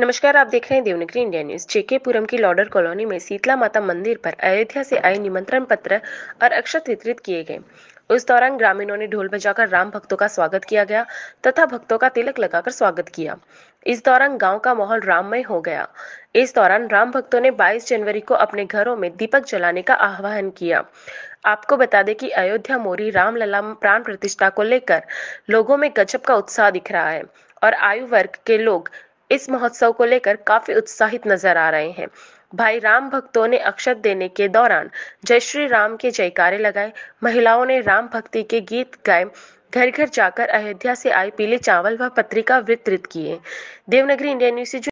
नमस्कार आप देख रहे हैं देवनगरी इंडिया न्यूज जेकेपुरम की लॉडर कॉलोनी में शीतला माता मंदिर पर अयोध्या से आए निमंत्रण पत्र और अक्षत वितरित किए गए उस दौरान ग्रामीणों ने ढोल बजाकर राम भक्तों का स्वागत किया गया तथा भक्तों का तिलक लगाकर स्वागत किया इस दौरान गांव का माहौल राममय हो गया इस दौरान राम भक्तों ने 22 जनवरी को अपने घरों में दीपक जलाने का आह्वान किया आपको बता दें कि अयोध्या मोरी रामलला प्राण प्रतिष्ठा को लेकर लोगों में गजब का उत्साह दिख रहा है और आयु वर्ग के लोग इस महोत्सव को लेकर काफी उत्साहित नजर आ रहे हैं भाई राम भक्तों ने अक्षत देने के दौरान जय श्री राम के जयकारे लगाए महिलाओं ने राम भक्ति के गीत गाए घर घर जाकर अयोध्या से आई पीले चावल व पत्रिका वितरित किए देवनगरी इंडिया न्यूज से